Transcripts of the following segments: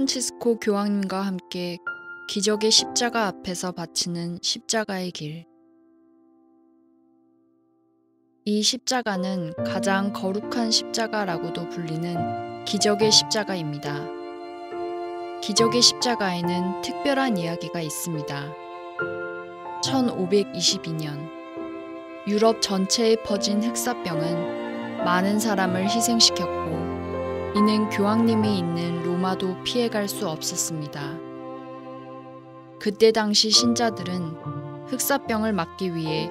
프란치스코 교황님과 함께 기적의 십자가 앞에서 바치는 십자가의 길. 이 십자가는 가장 거룩한 십자가라고도 불리는 기적의 십자가입니다. 기적의 십자가에는 특별한 이야기가 있습니다. 1522년 유럽 전체에 퍼진 흑사병은 많은 사람을 희생시켰고 이는 교황님이 있는 로마도 피해갈 수 없었습니다. 그때 당시 신자들은 흑사병을 막기 위해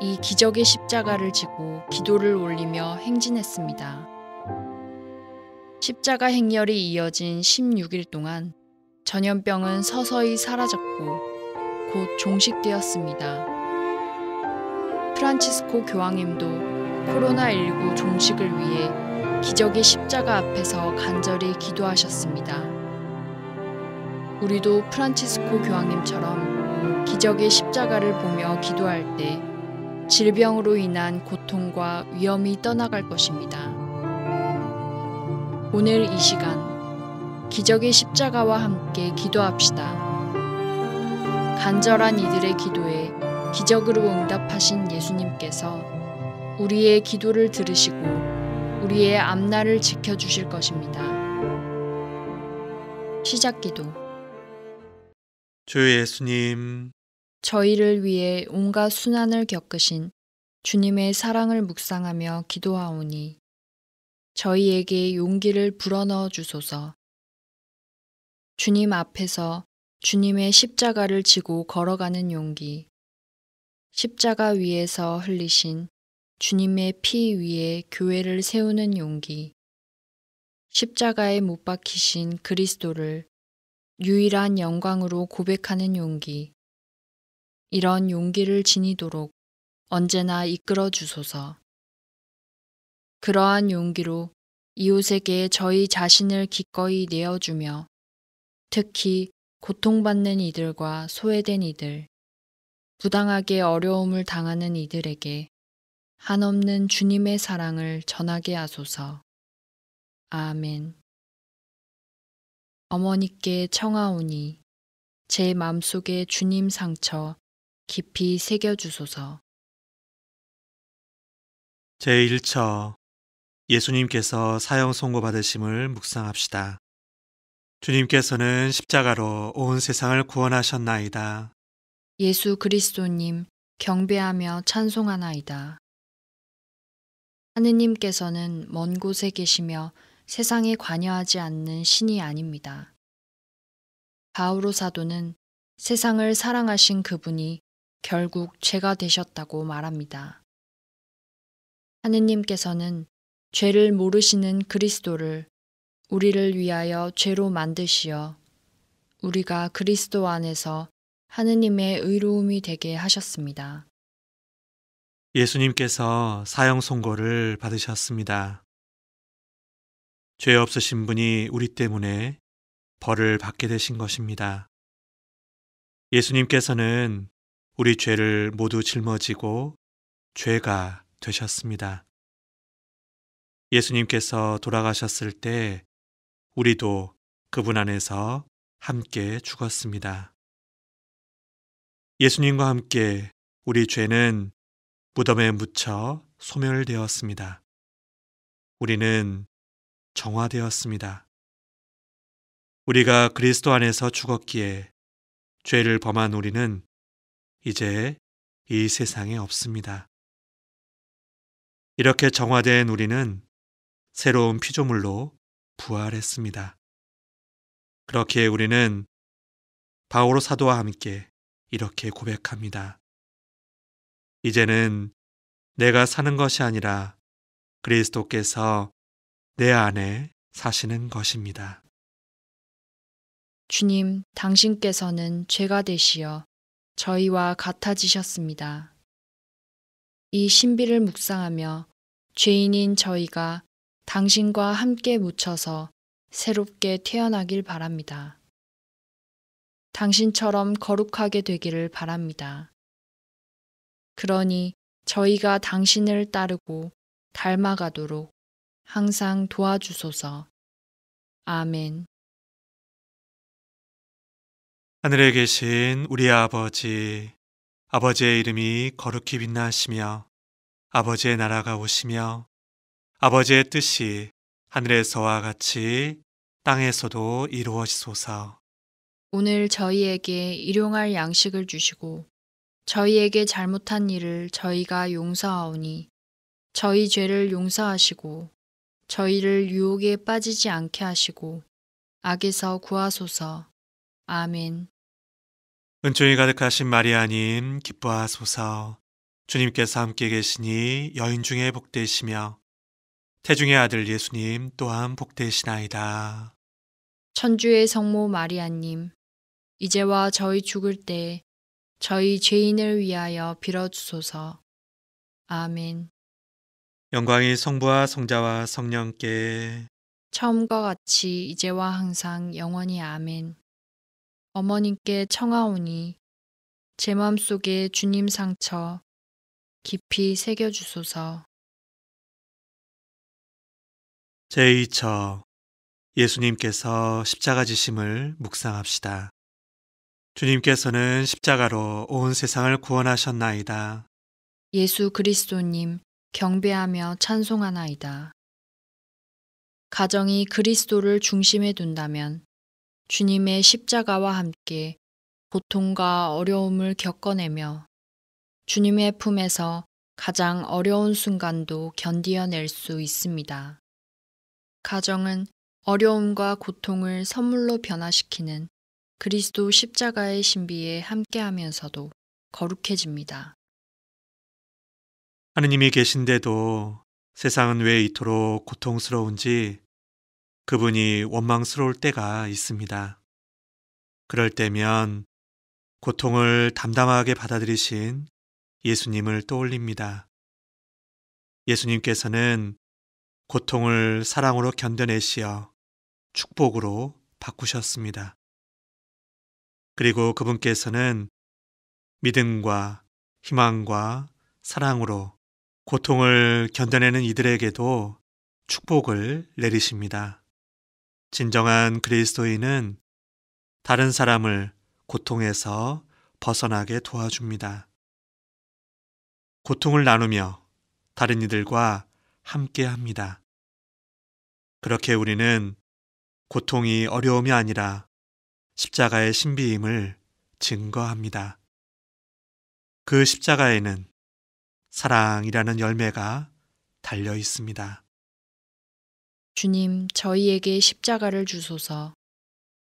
이 기적의 십자가를 지고 기도를 올리며 행진했습니다. 십자가 행렬이 이어진 16일 동안 전염병은 서서히 사라졌고 곧 종식되었습니다. 프란치스코 교황님도 코로나19 종식을 위해 기적의 십자가 앞에서 간절히 기도하셨습니다. 우리도 프란치스코 교황님처럼 기적의 십자가를 보며 기도할 때 질병으로 인한 고통과 위험이 떠나갈 것입니다. 오늘 이 시간 기적의 십자가와 함께 기도합시다. 간절한 이들의 기도에 기적으로 응답하신 예수님께서 우리의 기도를 들으시고 우리의 앞날을 지켜주실 것입니다. 시작 기도 주 예수님 저희를 위해 온갖 순환을 겪으신 주님의 사랑을 묵상하며 기도하오니 저희에게 용기를 불어넣어 주소서 주님 앞에서 주님의 십자가를 지고 걸어가는 용기 십자가 위에서 흘리신 주님의 피 위에 교회를 세우는 용기, 십자가에 못 박히신 그리스도를 유일한 영광으로 고백하는 용기, 이런 용기를 지니도록 언제나 이끌어 주소서. 그러한 용기로 이웃에게 저희 자신을 기꺼이 내어주며 특히 고통받는 이들과 소외된 이들, 부당하게 어려움을 당하는 이들에게 한없는 주님의 사랑을 전하게 하소서. 아멘. 어머니께 청하오니 제 맘속에 주님 상처 깊이 새겨주소서. 제1처 예수님께서 사형 선고받으심을 묵상합시다. 주님께서는 십자가로 온 세상을 구원하셨나이다. 예수 그리스도님 경배하며 찬송하나이다. 하느님께서는 먼 곳에 계시며 세상에 관여하지 않는 신이 아닙니다. 바오로 사도는 세상을 사랑하신 그분이 결국 죄가 되셨다고 말합니다. 하느님께서는 죄를 모르시는 그리스도를 우리를 위하여 죄로 만드시어 우리가 그리스도 안에서 하느님의 의로움이 되게 하셨습니다. 예수님께서 사형 선고를 받으셨습니다. 죄 없으신 분이 우리 때문에 벌을 받게 되신 것입니다. 예수님께서는 우리 죄를 모두 짊어지고 죄가 되셨습니다. 예수님께서 돌아가셨을 때 우리도 그분 안에서 함께 죽었습니다. 예수님과 함께 우리 죄는 무덤에 묻혀 소멸되었습니다. 우리는 정화되었습니다. 우리가 그리스도 안에서 죽었기에 죄를 범한 우리는 이제 이 세상에 없습니다. 이렇게 정화된 우리는 새로운 피조물로 부활했습니다. 그렇기에 우리는 바오로 사도와 함께 이렇게 고백합니다. 이제는 내가 사는 것이 아니라 그리스도께서 내 안에 사시는 것입니다. 주님, 당신께서는 죄가 되시어 저희와 같아지셨습니다. 이 신비를 묵상하며 죄인인 저희가 당신과 함께 묻혀서 새롭게 태어나길 바랍니다. 당신처럼 거룩하게 되기를 바랍니다. 그러니 저희가 당신을 따르고 닮아가도록 항상 도와주소서. 아멘. 하늘에 계신 우리 아버지, 아버지의 이름이 거룩히 빛나시며, 아버지의 나라가 오시며, 아버지의 뜻이 하늘에서와 같이 땅에서도 이루어지소서. 오늘 저희에게 일용할 양식을 주시고, 저희에게 잘못한 일을 저희가 용서하오니 저희 죄를 용서하시고 저희를 유혹에 빠지지 않게 하시고 악에서 구하소서. 아멘. 은총이 가득하신 마리아님 기뻐하소서. 주님께서 함께 계시니 여인 중에 복되시며 태중의 아들 예수님 또한 복되시나이다. 천주의 성모 마리아님, 이제와 저희 죽을 때 저희 죄인을 위하여 빌어주소서. 아멘. 영광이 성부와 성자와 성령께 처음과 같이 이제와 항상 영원히 아멘. 어머님께 청하오니 제맘속에 주님 상처 깊이 새겨주소서. 제2처 예수님께서 십자가 지심을 묵상합시다. 주님께서는 십자가로 온 세상을 구원하셨나이다. 예수 그리스도님 경배하며 찬송하나이다. 가정이 그리스도를 중심에 둔다면 주님의 십자가와 함께 고통과 어려움을 겪어내며 주님의 품에서 가장 어려운 순간도 견디어낼 수 있습니다. 가정은 어려움과 고통을 선물로 변화시키는 그리스도 십자가의 신비에 함께하면서도 거룩해집니다. 하느님이 계신데도 세상은 왜 이토록 고통스러운지 그분이 원망스러울 때가 있습니다. 그럴 때면 고통을 담담하게 받아들이신 예수님을 떠올립니다. 예수님께서는 고통을 사랑으로 견뎌내시어 축복으로 바꾸셨습니다. 그리고 그분께서는 믿음과 희망과 사랑으로 고통을 견뎌내는 이들에게도 축복을 내리십니다. 진정한 그리스도인은 다른 사람을 고통에서 벗어나게 도와줍니다. 고통을 나누며 다른 이들과 함께 합니다. 그렇게 우리는 고통이 어려움이 아니라 십자가의 신비임을 증거합니다. 그 십자가에는 사랑이라는 열매가 달려 있습니다. 주님, 저희에게 십자가를 주소서.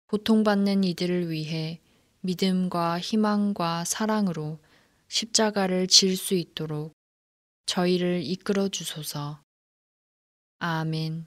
고통받는 이들을 위해 믿음과 희망과 사랑으로 십자가를 질 수 있도록 저희를 이끌어 주소서. 아멘.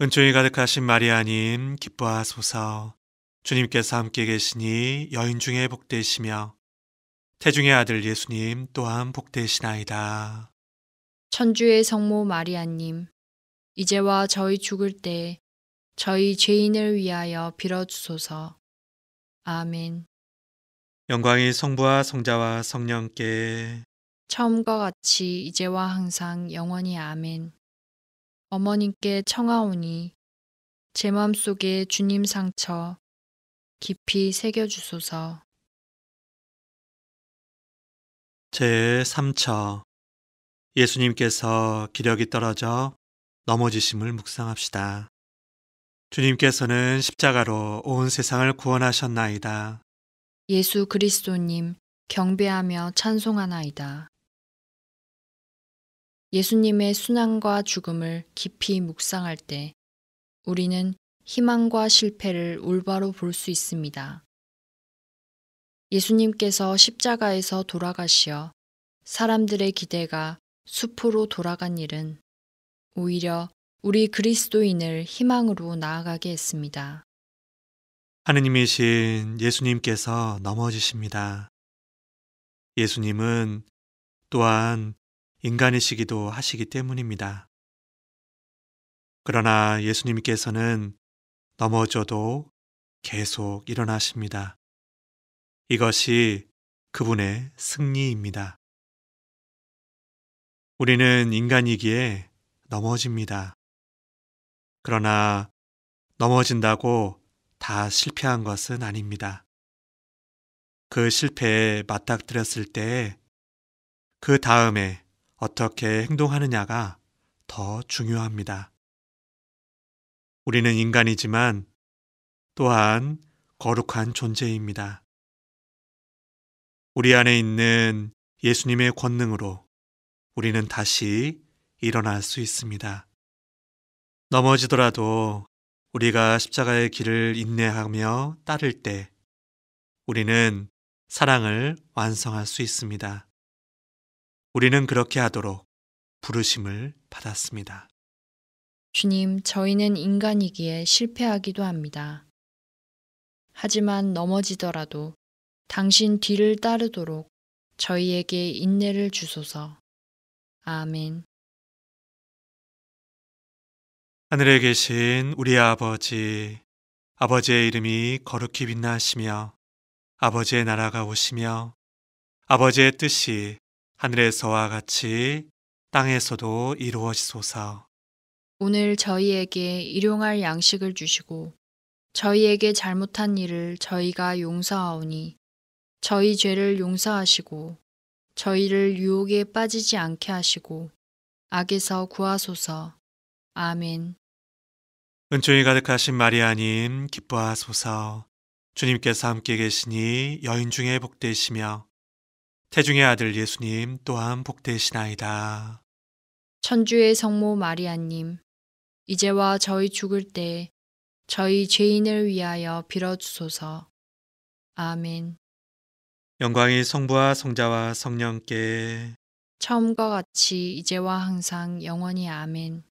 은총이 가득하신 마리아님 기뻐하소서 주님께서 함께 계시니 여인 중에 복되시며 태중의 아들 예수님 또한 복되시나이다. 천주의 성모 마리아님 이제와 저희 죽을 때 저희 죄인을 위하여 빌어주소서. 아멘 영광이 성부와 성자와 성령께 처음과 같이 이제와 항상 영원히 아멘 어머님께 청하오니 제 마음속에 주님 상처 깊이 새겨주소서. 제 3처 예수님께서 기력이 떨어져 넘어지심을 묵상합시다. 주님께서는 십자가로 온 세상을 구원하셨나이다. 예수 그리스도님 경배하며 찬송하나이다. 예수님의 순환과 죽음을 깊이 묵상할 때 우리는 희망과 실패를 올바로 볼 수 있습니다. 예수님께서 십자가에서 돌아가시어 사람들의 기대가 숲으로 돌아간 일은 오히려 우리 그리스도인을 희망으로 나아가게 했습니다. 하느님이신 예수님께서 넘어지십니다. 예수님은 또한 인간이시기도 하시기 때문입니다. 그러나 예수님께서는 넘어져도 계속 일어나십니다. 이것이 그분의 승리입니다. 우리는 인간이기에 넘어집니다. 그러나 넘어진다고 다 실패한 것은 아닙니다. 그 실패에 맞닥뜨렸을 때, 그 다음에 어떻게 행동하느냐가 더 중요합니다. 우리는 인간이지만 또한 거룩한 존재입니다. 우리 안에 있는 예수님의 권능으로 우리는 다시 일어날 수 있습니다. 넘어지더라도 우리가 십자가의 길을 인내하며 따를 때 우리는 사랑을 완성할 수 있습니다. 우리는 그렇게 하도록 부르심을 받았습니다. 주님, 저희는 인간이기에 실패하기도 합니다. 하지만 넘어지더라도 당신 뒤를 따르도록 저희에게 인내를 주소서. 아멘. 하늘에 계신 우리 아버지, 아버지의 이름이 거룩히 빛나시며, 아버지의 나라가 오시며, 아버지의 뜻이 하늘에서와 같이 땅에서도 이루어지소서. 오늘 저희에게 일용할 양식을 주시고 저희에게 잘못한 일을 저희가 용서하오니 저희 죄를 용서하시고 저희를 유혹에 빠지지 않게 하시고 악에서 구하소서. 아멘. 은총이 가득하신 마리아님 기뻐하소서. 주님께서 함께 계시니 여인 중에 복되시며 태중의 아들 예수님 또한 복되시나이다. 천주의 성모 마리아님, 이제와 저희 죽을 때 저희 죄인을 위하여 빌어주소서. 아멘. 영광이 성부와 성자와 성령께 처음과 같이 이제와 항상 영원히 아멘.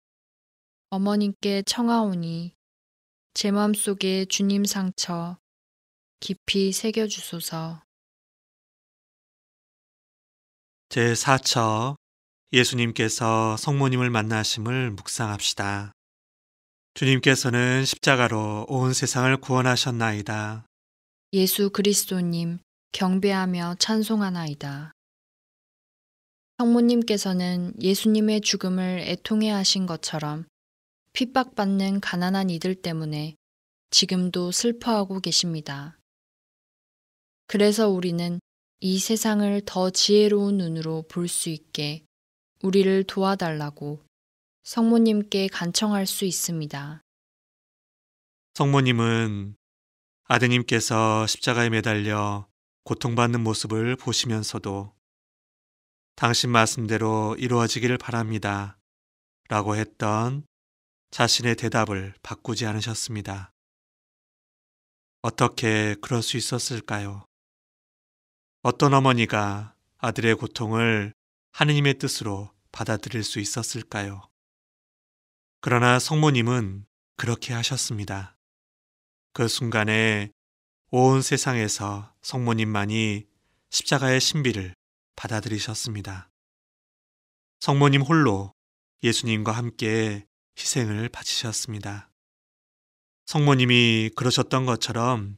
어머님께 청하오니 제 마음속에 주님 상처 깊이 새겨주소서. 제4처 예수님께서 성모님을 만나심을 묵상합시다. 주님께서는 십자가로 온 세상을 구원하셨나이다. 예수 그리스도님 경배하며 찬송하나이다. 성모님께서는 예수님의 죽음을 애통해 하신 것처럼 핍박받는 가난한 이들 때문에 지금도 슬퍼하고 계십니다. 그래서 우리는 이 세상을 더 지혜로운 눈으로 볼 수 있게 우리를 도와달라고 성모님께 간청할 수 있습니다. 성모님은 아드님께서 십자가에 매달려 고통받는 모습을 보시면서도 당신 말씀대로 이루어지기를 바랍니다. 라고 했던 자신의 대답을 바꾸지 않으셨습니다. 어떻게 그럴 수 있었을까요? 어떤 어머니가 아들의 고통을 하느님의 뜻으로 받아들일 수 있었을까요? 그러나 성모님은 그렇게 하셨습니다. 그 순간에 온 세상에서 성모님만이 십자가의 신비를 받아들이셨습니다. 성모님 홀로 예수님과 함께 희생을 바치셨습니다. 성모님이 그러셨던 것처럼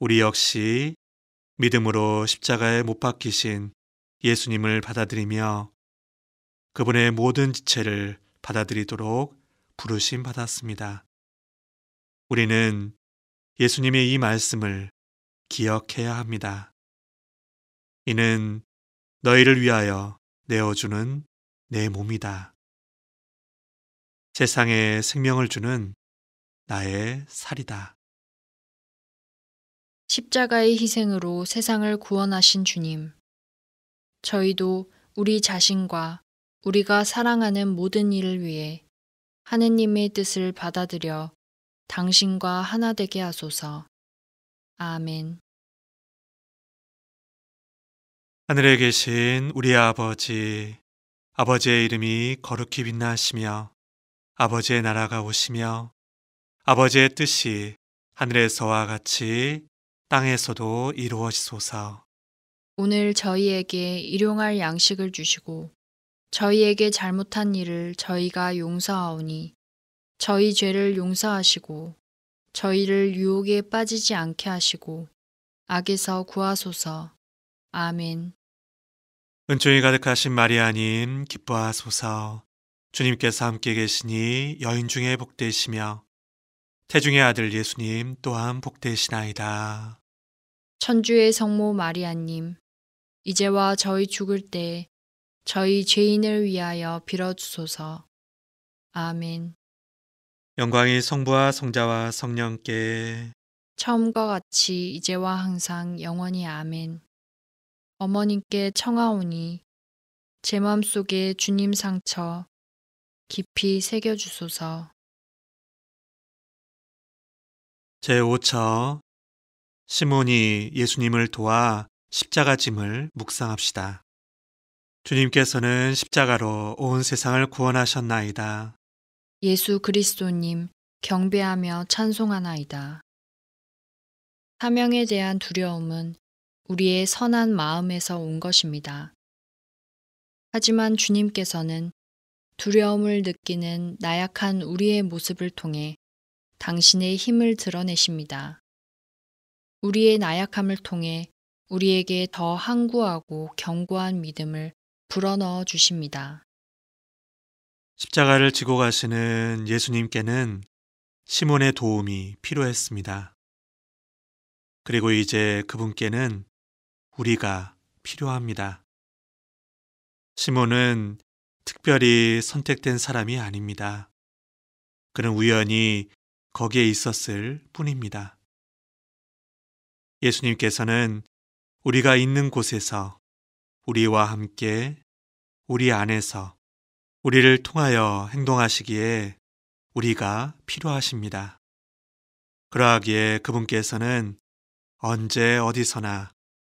우리 역시 믿음으로 십자가에 못 박히신 예수님을 받아들이며 그분의 모든 지체를 받아들이도록 부르심 받았습니다. 우리는 예수님의 이 말씀을 기억해야 합니다. 이는 너희를 위하여 내어주는 내 몸이다. 세상에 생명을 주는 나의 살이다. 십자가의 희생으로 세상을 구원하신 주님. 저희도 우리 자신과 우리가 사랑하는 모든 일을 위해 하느님의 뜻을 받아들여 당신과 하나 되게 하소서. 아멘. 하늘에 계신 우리 아버지, 아버지의 이름이 거룩히 빛나시며 아버지의 나라가 오시며 아버지의 뜻이 하늘에서와 같이 땅에서도 이루어지소서. 오늘 저희에게 일용할 양식을 주시고 저희에게 잘못한 일을 저희가 용서하오니 저희 죄를 용서하시고 저희를 유혹에 빠지지 않게 하시고 악에서 구하소서. 아멘. 은총이 가득하신 마리아님 기뻐하소서. 주님께서 함께 계시니 여인 중에 복되시며 태중의 아들 예수님 또한 복되시나이다. 천주의 성모 마리아님, 이제와 저희 죽을 때 저희 죄인을 위하여 빌어주소서. 아멘. 영광이 성부와 성자와 성령께 처음과 같이 이제와 항상 영원히 아멘. 어머님께 청하오니 제 마음속에 주님 상처 깊이 새겨주소서. 제5차 시몬이 예수님을 도와 십자가 짐을 묵상합시다. 주님께서는 십자가로 온 세상을 구원하셨나이다. 예수 그리스도님 경배하며 찬송하나이다. 사명에 대한 두려움은 우리의 선한 마음에서 온 것입니다. 하지만 주님께서는 두려움을 느끼는 나약한 우리의 모습을 통해 당신의 힘을 드러내십니다. 우리의 나약함을 통해 우리에게 더 항구하고 견고한 믿음을 불어넣어 주십니다. 십자가를 지고 가시는 예수님께는 시몬의 도움이 필요했습니다. 그리고 이제 그분께는 우리가 필요합니다. 시몬은 특별히 선택된 사람이 아닙니다. 그는 우연히 거기에 있었을 뿐입니다. 예수님께서는 우리가 있는 곳에서 우리와 함께 우리 안에서 우리를 통하여 행동하시기에 우리가 필요하십니다. 그러하기에 그분께서는 언제 어디서나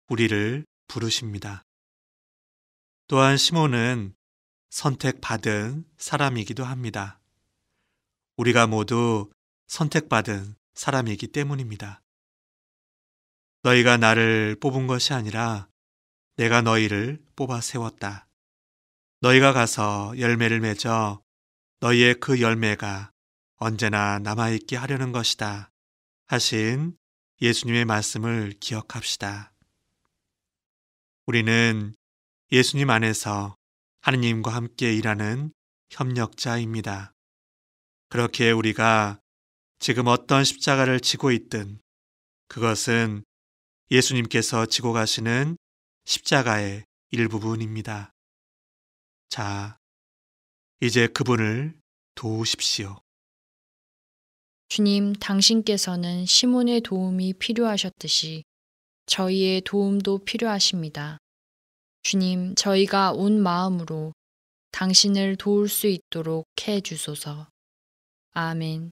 우리를 부르십니다. 또한 시몬은 선택받은 사람이기도 합니다. 우리가 모두 선택받은 사람이기 때문입니다. 너희가 나를 뽑은 것이 아니라 내가 너희를 뽑아 세웠다. 너희가 가서 열매를 맺어 너희의 그 열매가 언제나 남아있게 하려는 것이다. 하신 예수님의 말씀을 기억합시다. 우리는 예수님 안에서 하느님과 함께 일하는 협력자입니다. 그렇게 우리가 지금 어떤 십자가를 지고 있든 그것은 예수님께서 지고 가시는 십자가의 일부분입니다. 자, 이제 그분을 도우십시오. 주님, 당신께서는 시몬의 도움이 필요하셨듯이 저희의 도움도 필요하십니다. 주님, 저희가 온 마음으로 당신을 도울 수 있도록 해 주소서. 아멘.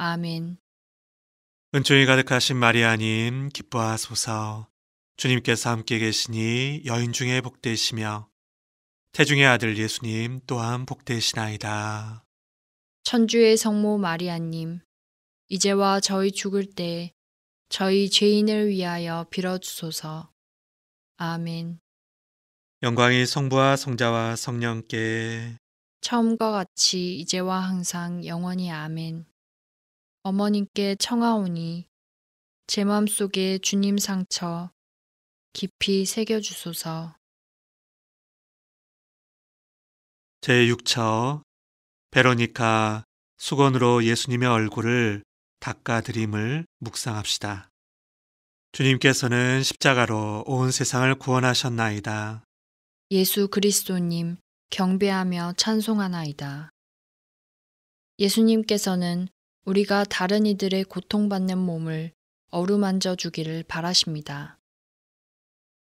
아멘. 은총이 가득하신 마리아님 기뻐하소서. 주님께서 함께 계시니 여인 중에 복되시며 태중의 아들 예수님 또한 복되시나이다. 천주의 성모 마리아님 이제와 저희 죽을 때 저희 죄인을 위하여 빌어주소서. 아멘. 영광이 성부와 성자와 성령께 처음과 같이 이제와 항상 영원히 아멘. 어머님께 청하오니 제 마음속에 주님 상처 깊이 새겨주소서. 제6차 베로니카 수건으로 예수님의 얼굴을 닦아드림을 묵상합시다. 주님께서는 십자가로 온 세상을 구원하셨나이다. 예수 그리스도님 경배하며 찬송하나이다. 예수님께서는 우리가 다른 이들의 고통받는 몸을 어루만져 주기를 바라십니다.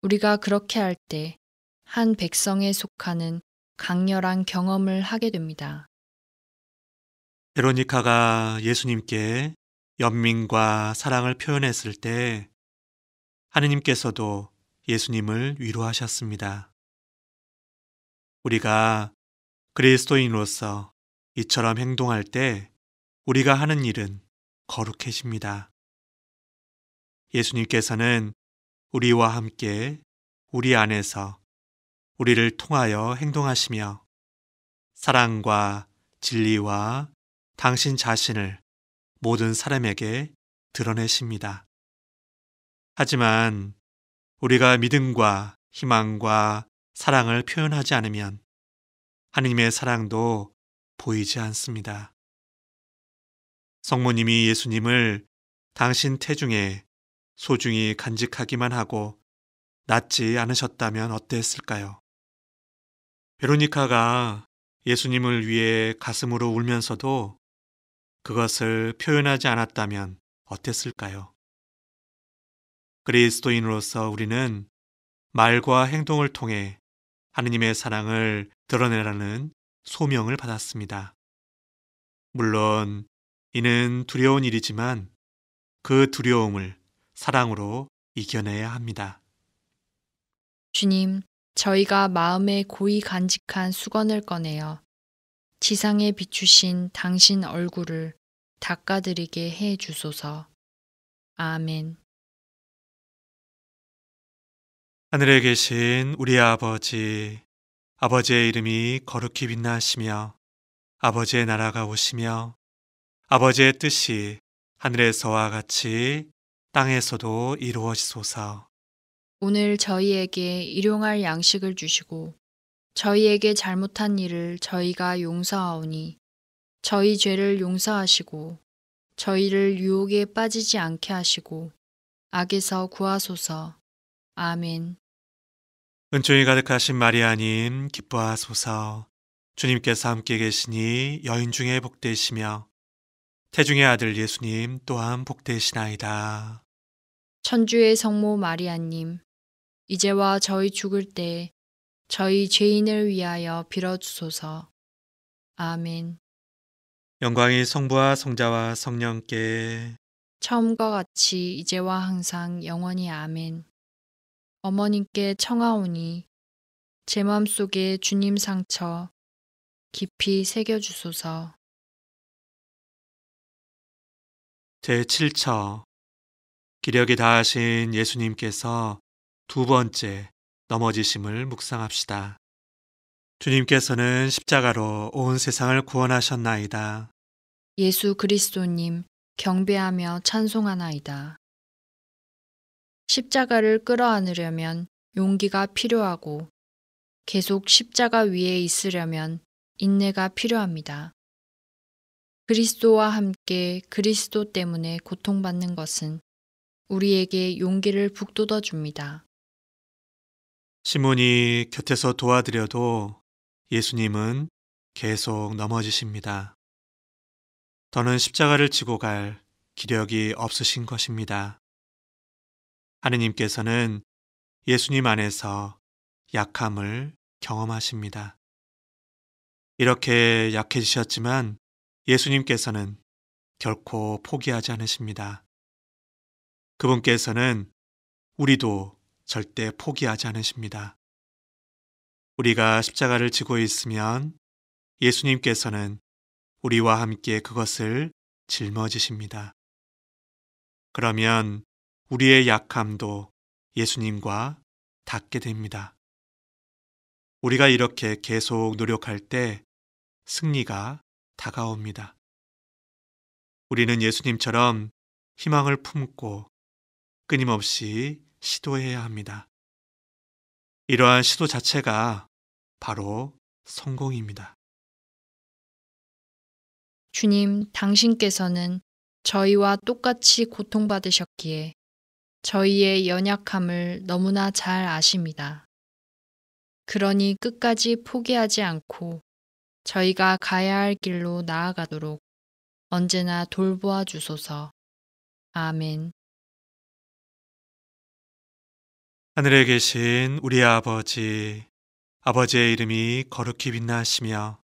우리가 그렇게 할 때 한 백성에 속하는 강렬한 경험을 하게 됩니다. 베로니카가 예수님께 연민과 사랑을 표현했을 때 하느님께서도 예수님을 위로하셨습니다. 우리가 그리스도인으로서 이처럼 행동할 때 우리가 하는 일은 거룩해집니다. 예수님께서는 우리와 함께 우리 안에서 우리를 통하여 행동하시며 사랑과 진리와 당신 자신을 모든 사람에게 드러내십니다. 하지만 우리가 믿음과 희망과 사랑을 표현하지 않으면 하느님의 사랑도 보이지 않습니다. 성모님이 예수님을 당신 태중에 소중히 간직하기만 하고 낫지 않으셨다면 어땠을까요? 베로니카가 예수님을 위해 가슴으로 울면서도 그것을 표현하지 않았다면 어땠을까요? 그리스도인으로서 우리는 말과 행동을 통해 하느님의 사랑을 드러내라는 소명을 받았습니다. 물론 이는 두려운 일이지만 그 두려움을 사랑으로 이겨내야 합니다. 주님, 저희가 마음에 고이 간직한 수건을 꺼내어 지상에 비추신 당신 얼굴을 닦아드리게 해 주소서. 아멘. 하늘에 계신 우리 아버지, 아버지의 이름이 거룩히 빛나시며, 아버지의 나라가 오시며, 아버지의 뜻이 하늘에서와 같이 땅에서도 이루어지소서. 오늘 저희에게 일용할 양식을 주시고 저희에게 잘못한 일을 저희가 용서하오니 저희 죄를 용서하시고 저희를 유혹에 빠지지 않게 하시고 악에서 구하소서. 아멘. 은총이 가득하신 마리아님 기뻐하소서. 주님께서 함께 계시니 여인 중에 복되시며 태중의 아들 예수님 또한 복되시나이다. 천주의 성모 마리아님, 이제와 저희 죽을 때 저희 죄인을 위하여 빌어주소서. 아멘. 영광이 성부와 성자와 성령께 처음과 같이 이제와 항상 영원히 아멘. 어머님께 청하오니 제 마음속에 주님 상처 깊이 새겨주소서. 제7처 기력이 다하신 예수님께서 두 번째 넘어지심을 묵상합시다. 주님께서는 십자가로 온 세상을 구원하셨나이다. 예수 그리스도님 경배하며 찬송하나이다. 십자가를 끌어안으려면 용기가 필요하고 계속 십자가 위에 있으려면 인내가 필요합니다. 그리스도와 함께 그리스도 때문에 고통받는 것은 우리에게 용기를 북돋아 줍니다. 시몬이 곁에서 도와드려도 예수님은 계속 넘어지십니다. 더는 십자가를 지고 갈 기력이 없으신 것입니다. 하느님께서는 예수님 안에서 약함을 경험하십니다. 이렇게 약해지셨지만 예수님께서는 결코 포기하지 않으십니다. 그분께서는 우리도 절대 포기하지 않으십니다. 우리가 십자가를 지고 있으면 예수님께서는 우리와 함께 그것을 짊어지십니다. 그러면 우리의 약함도 예수님과 닿게 됩니다. 우리가 이렇게 계속 노력할 때 승리가 다가옵니다. 우리는 예수님처럼 희망을 품고 끊임없이 시도해야 합니다. 이러한 시도 자체가 바로 성공입니다. 주님, 당신께서는 저희와 똑같이 고통받으셨기에 저희의 연약함을 너무나 잘 아십니다. 그러니 끝까지 포기하지 않고 저희가 가야 할 길로 나아가도록 언제나 돌보아 주소서. 아멘. 하늘에 계신 우리 아버지, 아버지의 이름이 거룩히 빛나시며,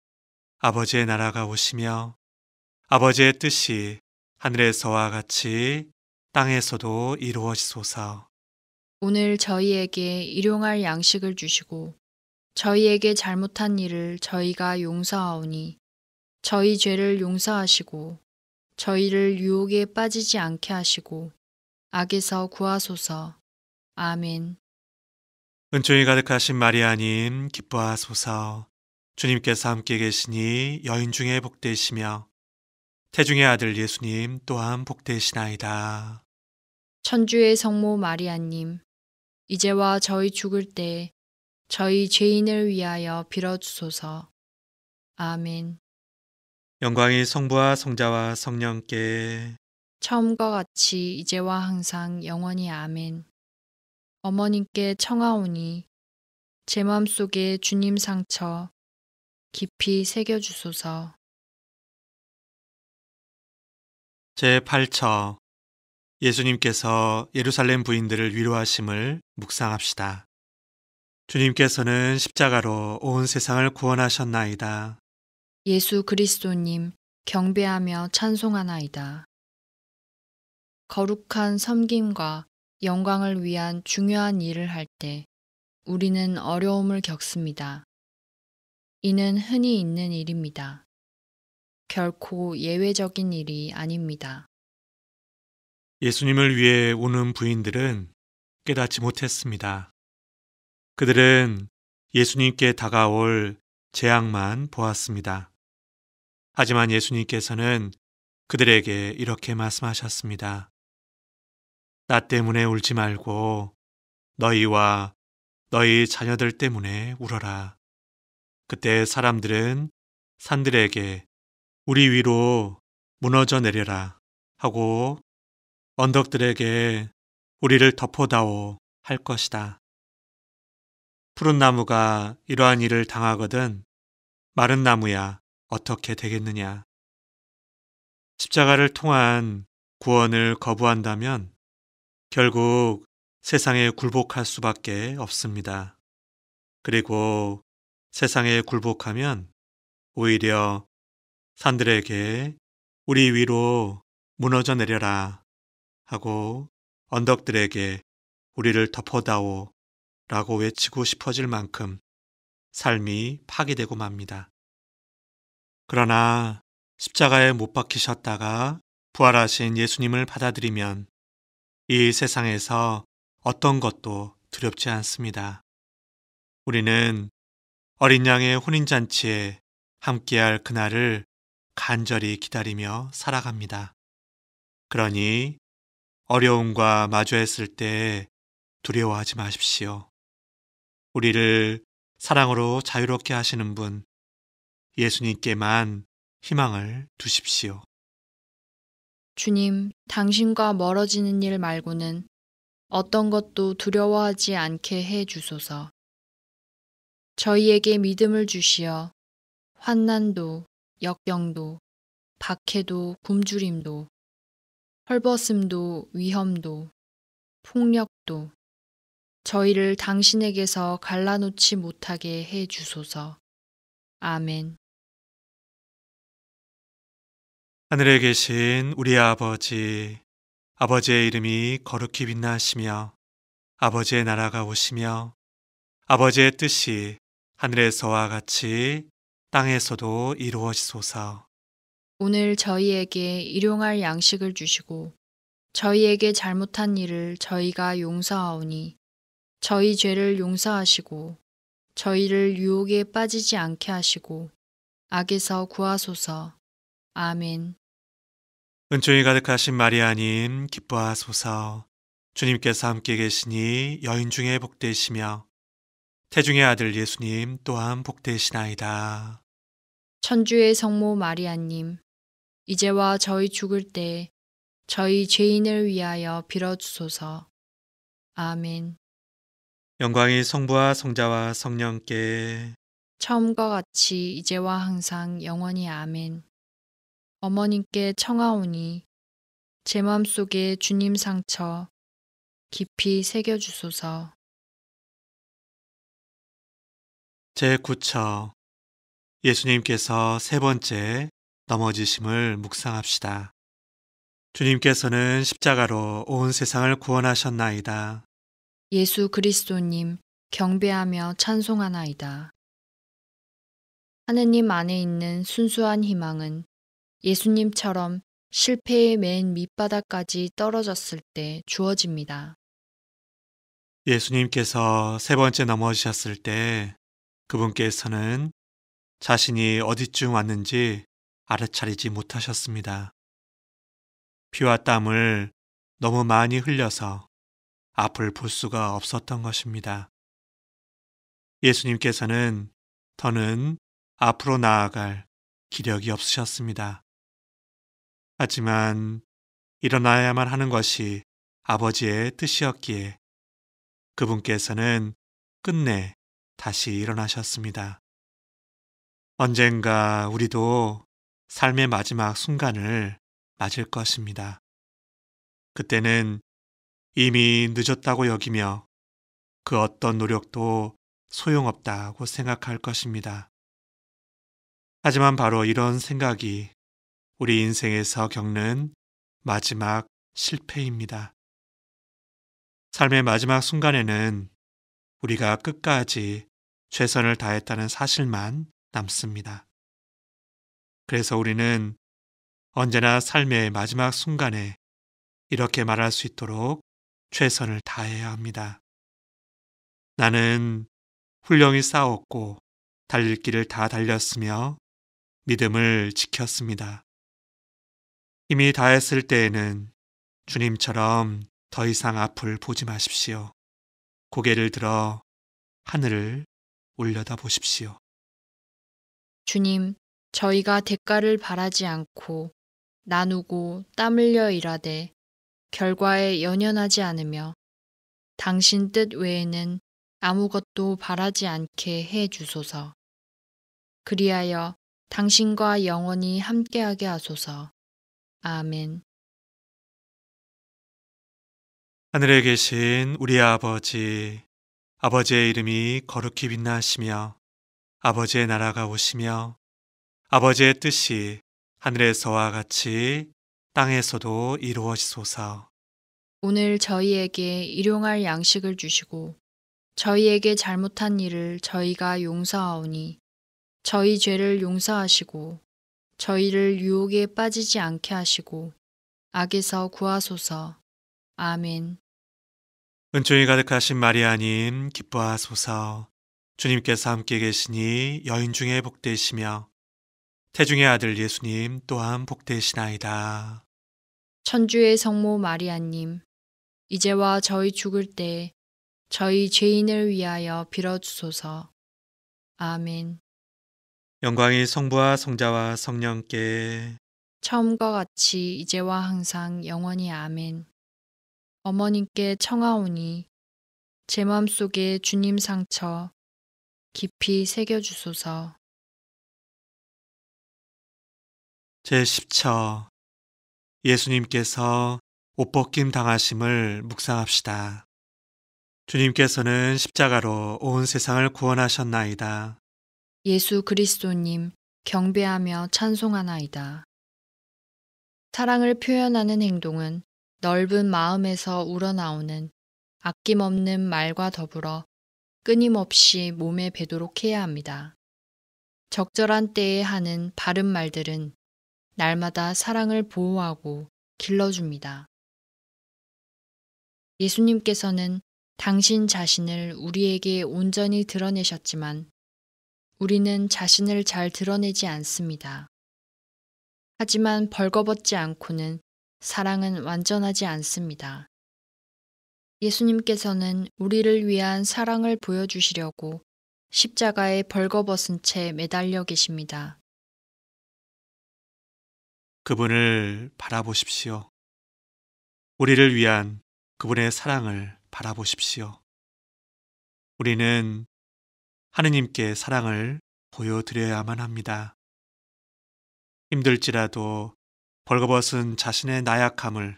아버지의 나라가 오시며, 아버지의 뜻이 하늘에서와 같이 땅에서도 이루어지소서. 오늘 저희에게 일용할 양식을 주시고, 저희에게 잘못한 일을 저희가 용서하오니 저희 죄를 용서하시고 저희를 유혹에 빠지지 않게 하시고 악에서 구하소서. 아멘. 은총이 가득하신 마리아님 기뻐하소서. 주님께서 함께 계시니 여인 중에 복되시며 태중의 아들 예수님 또한 복되시나이다. 천주의 성모 마리아님 이제와 저희 죽을 때 저희 죄인을 위하여 빌어주소서. 아멘. 영광이 성부와 성자와 성령께 처음과 같이 이제와 항상 영원히 아멘. 어머님께 청하오니 제맘속에 주님 상처 깊이 새겨주소서. 제8처 예수님께서 예루살렘 부인들을 위로하심을 묵상합시다. 주님께서는 십자가로 온 세상을 구원하셨나이다. 예수 그리스도님 경배하며 찬송하나이다. 거룩한 섬김과 영광을 위한 중요한 일을 할 때 우리는 어려움을 겪습니다. 이는 흔히 있는 일입니다. 결코 예외적인 일이 아닙니다. 예수님을 위해 우는 부인들은 깨닫지 못했습니다. 그들은 예수님께 다가올 재앙만 보았습니다. 하지만 예수님께서는 그들에게 이렇게 말씀하셨습니다. 나 때문에 울지 말고 너희와 너희 자녀들 때문에 울어라. 그때 사람들은 산들에게 우리 위로 무너져 내려라 하고 언덕들에게 우리를 덮어다오 할 것이다. 푸른 나무가 이러한 일을 당하거든 마른 나무야 어떻게 되겠느냐. 십자가를 통한 구원을 거부한다면 결국 세상에 굴복할 수밖에 없습니다. 그리고 세상에 굴복하면 오히려 산들에게 우리 위로 무너져 내려라 하고 언덕들에게 우리를 덮어다오 라고 외치고 싶어질 만큼 삶이 파괴되고 맙니다. 그러나 십자가에 못 박히셨다가 부활하신 예수님을 받아들이면 이 세상에서 어떤 것도 두렵지 않습니다. 우리는 어린 양의 혼인잔치에 함께할 그날을 간절히 기다리며 살아갑니다. 그러니 어려움과 마주했을 때 두려워하지 마십시오. 우리를 사랑으로 자유롭게 하시는 분, 예수님께만 희망을 두십시오. 주님, 당신과 멀어지는 일 말고는 어떤 것도 두려워하지 않게 해 주소서. 저희에게 믿음을 주시어 환난도, 역경도, 박해도, 굶주림도, 헐벗음도, 위험도, 폭력도, 저희를 당신에게서 갈라놓지 못하게 해 주소서. 아멘. 하늘에 계신 우리 아버지, 아버지의 이름이 거룩히 빛나시며, 아버지의 나라가 오시며, 아버지의 뜻이 하늘에서와 같이 땅에서도 이루어지소서. 오늘 저희에게 일용할 양식을 주시고, 저희에게 잘못한 일을 저희가 용서하오니, 저희 죄를 용서하시고 저희를 유혹에 빠지지 않게 하시고 악에서 구하소서. 아멘. 은총이 가득하신 마리아님 기뻐하소서. 주님께서 함께 계시니 여인 중에 복되시며 태중의 아들 예수님 또한 복되시나이다. 천주의 성모 마리아님 이제와 저희 죽을 때 저희 죄인을 위하여 빌어주소서. 아멘. 영광이 성부와 성자와 성령께 처음과 같이 이제와 항상 영원히 아멘. 어머님께 청하오니 제 마음속에 주님 상처 깊이 새겨 주소서. 제9처 예수님께서 세 번째 넘어지심을 묵상합시다. 주님께서는 십자가로 온 세상을 구원하셨나이다. 예수 그리스도님 경배하며 찬송하나이다. 하느님 안에 있는 순수한 희망은 예수님처럼 실패의 맨 밑바닥까지 떨어졌을 때 주어집니다. 예수님께서 세 번째 넘어지셨을 때 그분께서는 자신이 어디쯤 왔는지 알아차리지 못하셨습니다. 피와 땀을 너무 많이 흘려서 앞을 볼 수가 없었던 것입니다. 예수님께서는 더는 앞으로 나아갈 기력이 없으셨습니다. 하지만 일어나야만 하는 것이 아버지의 뜻이었기에 그분께서는 끝내 다시 일어나셨습니다. 언젠가 우리도 삶의 마지막 순간을 맞을 것입니다. 그때는 이미 늦었다고 여기며 그 어떤 노력도 소용없다고 생각할 것입니다. 하지만 바로 이런 생각이 우리 인생에서 겪는 마지막 실패입니다. 삶의 마지막 순간에는 우리가 끝까지 최선을 다했다는 사실만 남습니다. 그래서 우리는 언제나 삶의 마지막 순간에 이렇게 말할 수 있도록 최선을 다해야 합니다. 나는 훌륭히 싸웠고 달릴 길을 다 달렸으며 믿음을 지켰습니다. 이미 다 했을 때에는 주님처럼 더 이상 앞을 보지 마십시오. 고개를 들어 하늘을 올려다 보십시오. 주님, 저희가 대가를 바라지 않고 나누고 땀 흘려 일하되 결과에 연연하지 않으며 당신 뜻 외에는 아무것도 바라지 않게 해 주소서. 그리하여 당신과 영원히 함께하게 하소서. 아멘. 하늘에 계신 우리 아버지, 아버지의 이름이 거룩히 빛나시며, 아버지의 나라가 오시며, 아버지의 뜻이 하늘에서와 같이 땅에서도 이루어지소서. 오늘 저희에게 일용할 양식을 주시고 저희에게 잘못한 일을 저희가 용서하오니 저희 죄를 용서하시고 저희를 유혹에 빠지지 않게 하시고 악에서 구하소서. 아멘. 은총이 가득하신 마리아님 기뻐하소서. 주님께서 함께 계시니 여인 중에 복되시며 태중의 아들 예수님 또한 복되시나이다. 천주의 성모 마리아님, 이제와 저희 죽을 때 저희 죄인을 위하여 빌어주소서. 아멘. 영광이 성부와 성자와 성령께 처음과 같이 이제와 항상 영원히 아멘. 어머님께 청하오니 제 마음속에 주님 상처 깊이 새겨주소서. 제10처 예수님께서 옷벗김 당하심을 묵상합시다. 주님께서는 십자가로 온 세상을 구원하셨나이다. 예수 그리스도님 경배하며 찬송하나이다. 사랑을 표현하는 행동은 넓은 마음에서 우러나오는 아낌없는 말과 더불어 끊임없이 몸에 배도록 해야 합니다. 적절한 때에 하는 바른 말들은 날마다 사랑을 보호하고 길러줍니다. 예수님께서는 당신 자신을 우리에게 온전히 드러내셨지만 우리는 자신을 잘 드러내지 않습니다. 하지만 벌거벗지 않고는 사랑은 완전하지 않습니다. 예수님께서는 우리를 위한 사랑을 보여주시려고 십자가에 벌거벗은 채 매달려 계십니다. 그분을 바라보십시오. 우리를 위한 그분의 사랑을 바라보십시오. 우리는 하느님께 사랑을 보여드려야만 합니다. 힘들지라도 벌거벗은 자신의 나약함을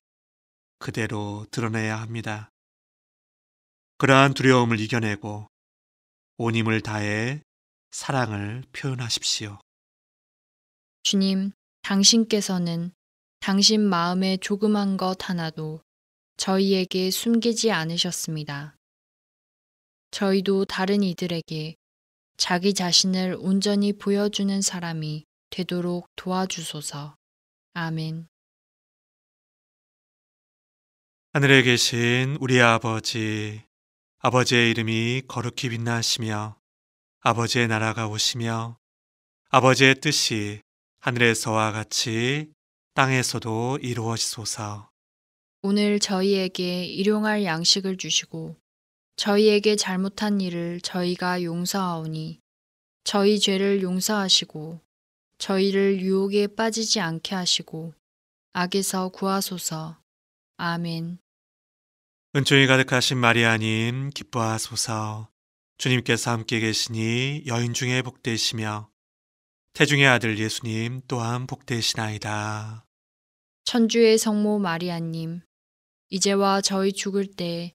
그대로 드러내야 합니다. 그러한 두려움을 이겨내고 온 힘을 다해 사랑을 표현하십시오. 주님, 당신께서는 당신 마음의 조그만 것 하나도 저희에게 숨기지 않으셨습니다. 저희도 다른 이들에게 자기 자신을 온전히 보여주는 사람이 되도록 도와주소서. 아멘. 하늘에 계신 우리 아버지, 아버지의 이름이 거룩히 빛나시며, 아버지의 나라가 오시며, 아버지의 뜻이 하늘에서와 같이 땅에서도 이루어지소서. 오늘 저희에게 일용할 양식을 주시고 저희에게 잘못한 일을 저희가 용서하오니 저희 죄를 용서하시고 저희를 유혹에 빠지지 않게 하시고 악에서 구하소서. 아멘. 은총이 가득하신 마리아님 기뻐하소서. 주님께서 함께 계시니 여인 중에 복되시며 태중의 아들 예수님 또한 복되시나이다. 천주의 성모 마리아님, 이제와 저희 죽을 때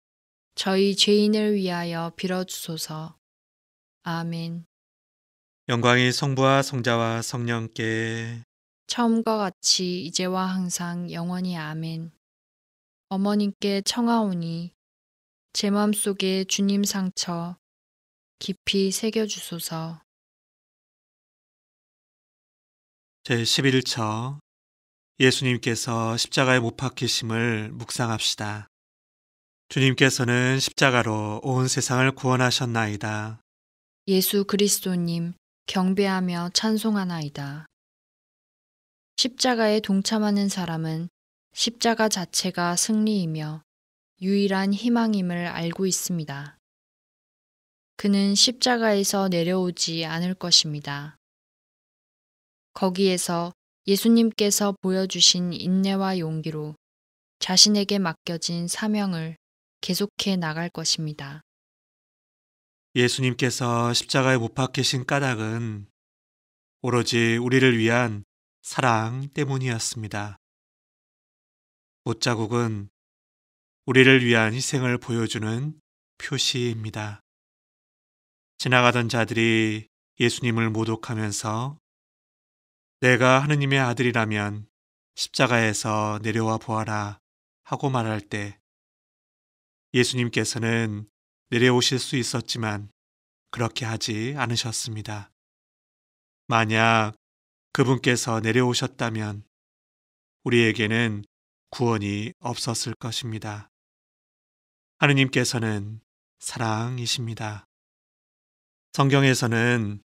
저희 죄인을 위하여 빌어주소서. 아멘. 영광이 성부와 성자와 성령께 처음과 같이 이제와 항상 영원히 아멘. 어머님께 청하오니 제 마음속에 주님 상처 깊이 새겨주소서. 제11처 예수님께서 십자가에 못 박히심을 묵상합시다. 주님께서는 십자가로 온 세상을 구원하셨나이다. 예수 그리스도님 경배하며 찬송하나이다. 십자가에 동참하는 사람은 십자가 자체가 승리이며 유일한 희망임을 알고 있습니다. 그는 십자가에서 내려오지 않을 것입니다. 거기에서 예수님께서 보여주신 인내와 용기로 자신에게 맡겨진 사명을 계속해 나갈 것입니다. 예수님께서 십자가에 못 박히신 까닭은 오로지 우리를 위한 사랑 때문이었습니다. 못자국은 우리를 위한 희생을 보여주는 표시입니다. 지나가던 자들이 예수님을 모독하면서 내가 하느님의 아들이라면 십자가에서 내려와 보아라 하고 말할 때 예수님께서는 내려오실 수 있었지만 그렇게 하지 않으셨습니다. 만약 그분께서 내려오셨다면 우리에게는 구원이 없었을 것입니다. 하느님께서는 사랑이십니다. 성경에서는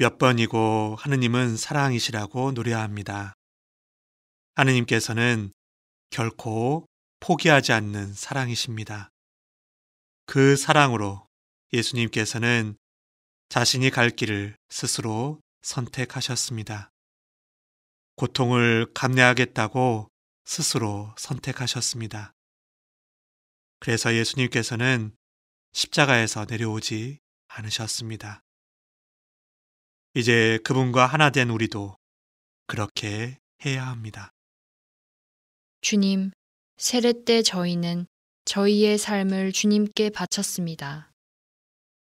몇 번이고 하느님은 사랑이시라고 노래합니다. 하느님께서는 결코 포기하지 않는 사랑이십니다. 그 사랑으로 예수님께서는 자신이 갈 길을 스스로 선택하셨습니다. 고통을 감내하겠다고 스스로 선택하셨습니다. 그래서 예수님께서는 십자가에서 내려오지 않으셨습니다. 이제 그분과 하나 된 우리도 그렇게 해야 합니다. 주님, 세례 때 저희는 저희의 삶을 주님께 바쳤습니다.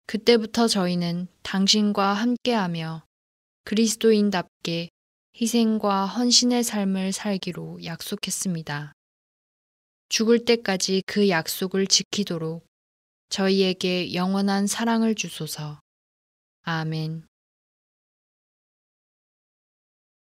그때부터 저희는 당신과 함께하며 그리스도인답게 희생과 헌신의 삶을 살기로 약속했습니다. 죽을 때까지 그 약속을 지키도록 저희에게 영원한 사랑을 주소서. 아멘.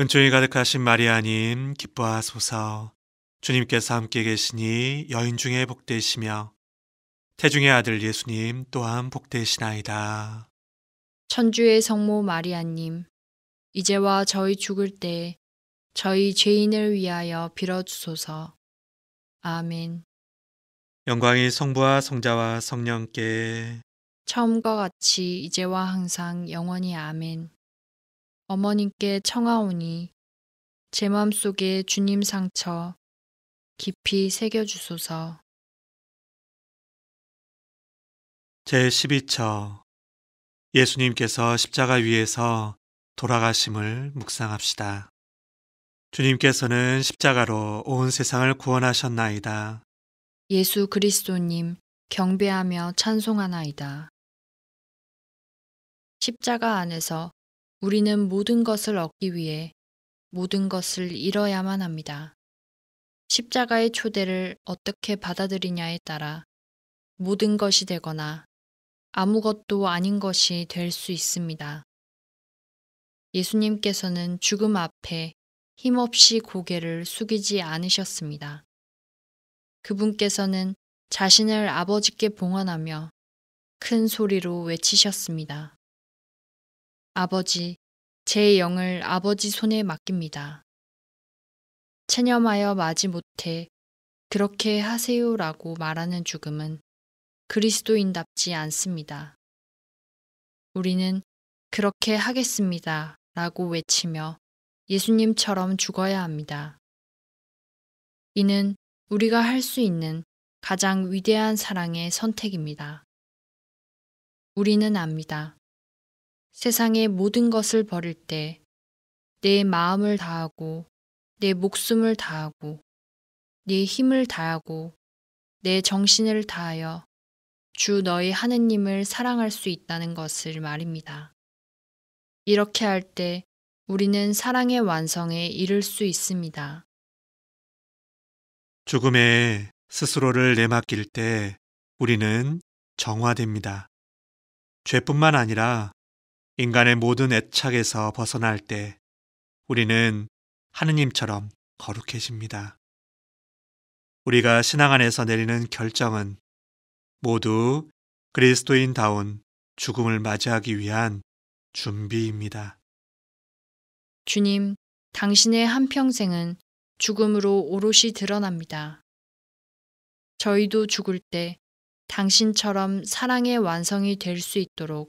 은총이 가득하신 마리아님 기뻐하소서 주님께서 함께 계시니 여인 중에 복되시며 태중의 아들 예수님 또한 복되시나이다. 천주의 성모 마리아님 이제와 저희 죽을 때 저희 죄인을 위하여 빌어주소서. 아멘. 영광이 성부와 성자와 성령께 처음과 같이 이제와 항상 영원히 아멘. 어머님께 청하오니 제 맘속에 주님 상처 깊이 새겨주소서. 제12처 예수님께서 십자가 위에서 돌아가심을 묵상합시다. 주님께서는 십자가로 온 세상을 구원하셨나이다. 예수 그리스도님 경배하며 찬송하나이다. 십자가 안에서 우리는 모든 것을 얻기 위해 모든 것을 잃어야만 합니다. 십자가의 초대를 어떻게 받아들이냐에 따라 모든 것이 되거나 아무것도 아닌 것이 될 수 있습니다. 예수님께서는 죽음 앞에 힘없이 고개를 숙이지 않으셨습니다. 그분께서는 자신을 아버지께 봉헌하며 큰 소리로 외치셨습니다. 아버지, 제 영을 아버지 손에 맡깁니다. 체념하여 마지 못해 그렇게 하세요라고 말하는 죽음은 그리스도인답지 않습니다. 우리는 그렇게 하겠습니다 라고 외치며 예수님처럼 죽어야 합니다. 이는 우리가 할 수 있는 가장 위대한 사랑의 선택입니다. 우리는 압니다. 세상의 모든 것을 버릴 때 내 마음을 다하고 내 목숨을 다하고 내 힘을 다하고 내 정신을 다하여 주 너희 하느님을 사랑할 수 있다는 것을 말입니다. 이렇게 할 때 우리는 사랑의 완성에 이를 수 있습니다. 죽음에 스스로를 내맡길 때 우리는 정화됩니다. 죄뿐만 아니라 인간의 모든 애착에서 벗어날 때 우리는 하느님처럼 거룩해집니다. 우리가 신앙 안에서 내리는 결정은 모두 그리스도인다운 죽음을 맞이하기 위한 준비입니다. 주님, 당신의 한평생은 죽음으로 오롯이 드러납니다. 저희도 죽을 때 당신처럼 사랑의 완성이 될 수 있도록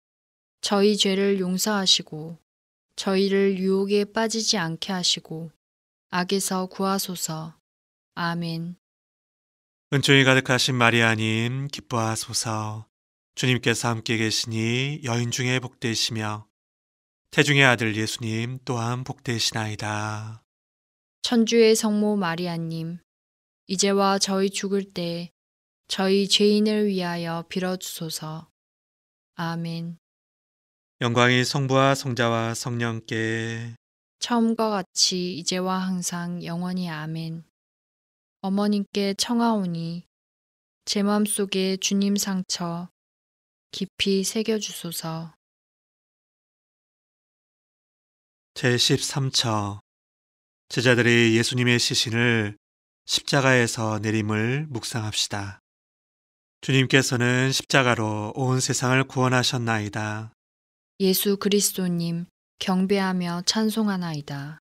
저희 죄를 용서하시고 저희를 유혹에 빠지지 않게 하시고 악에서 구하소서. 아멘. 은총이 가득하신 마리아님 기뻐하소서. 주님께서 함께 계시니 여인 중에 복되시며 태중의 아들 예수님 또한 복되시나이다. 천주의 성모 마리아님 이제와 저희 죽을 때 저희 죄인을 위하여 빌어주소서. 아멘. 영광이 성부와 성자와 성령께 처음과 같이 이제와 항상 영원히 아멘. 어머님께 청하오니 제 마음속에 주님 상처 깊이 새겨 주소서. 제13처 제자들이 예수님의 시신을 십자가에서 내림을 묵상합시다. 주님께서는 십자가로 온 세상을 구원하셨나이다. 예수 그리스도님 경배하며 찬송하나이다.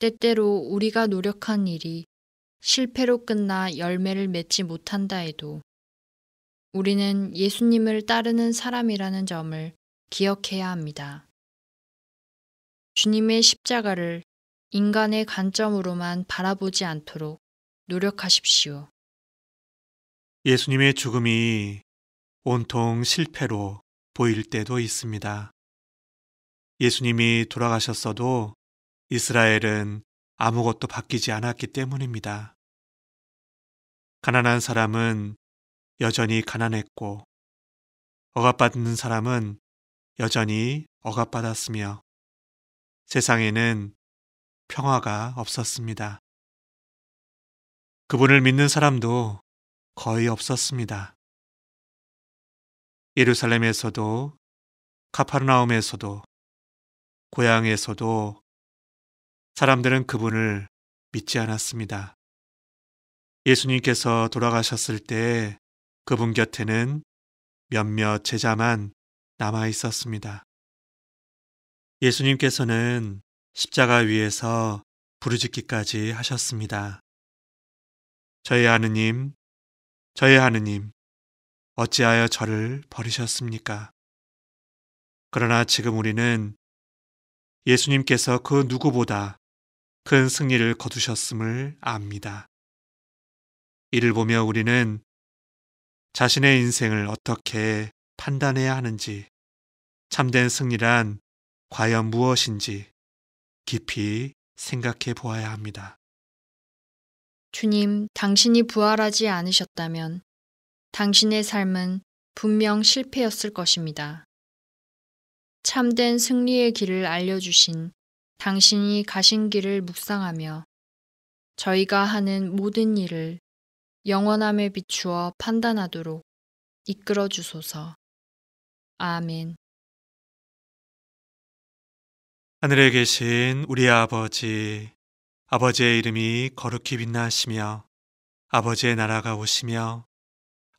때때로 우리가 노력한 일이 실패로 끝나 열매를 맺지 못한다 해도 우리는 예수님을 따르는 사람이라는 점을 기억해야 합니다. 주님의 십자가를 인간의 관점으로만 바라보지 않도록 노력하십시오. 예수님의 죽음이 온통 실패로 보일 때도 있습니다. 예수님이 돌아가셨어도 이스라엘은 아무것도 바뀌지 않았기 때문입니다. 가난한 사람은 여전히 가난했고, 억압받는 사람은 여전히 억압받았으며, 세상에는 평화가 없었습니다. 그분을 믿는 사람도 거의 없었습니다. 예루살렘에서도 카파르나움에서도 고향에서도 사람들은 그분을 믿지 않았습니다. 예수님께서 돌아가셨을 때 그분 곁에는 몇몇 제자만 남아 있었습니다. 예수님께서는 십자가 위에서 부르짖기까지 하셨습니다. 저의 하느님, 저의 하느님, 어찌하여 저를 버리셨습니까? 그러나 지금 우리는 예수님께서 그 누구보다 큰 승리를 거두셨음을 압니다. 이를 보며 우리는 자신의 인생을 어떻게 판단해야 하는지, 참된 승리란 과연 무엇인지 깊이 생각해 보아야 합니다. 주님, 당신이 부활하지 않으셨다면 당신의 삶은 분명 실패였을 것입니다. 참된 승리의 길을 알려주신 당신이 가신 길을 묵상하며 저희가 하는 모든 일을 영원함에 비추어 판단하도록 이끌어 주소서. 아멘. 하늘에 계신 우리 아버지, 아버지의 이름이 거룩히 빛나시며 아버지의 나라가 오시며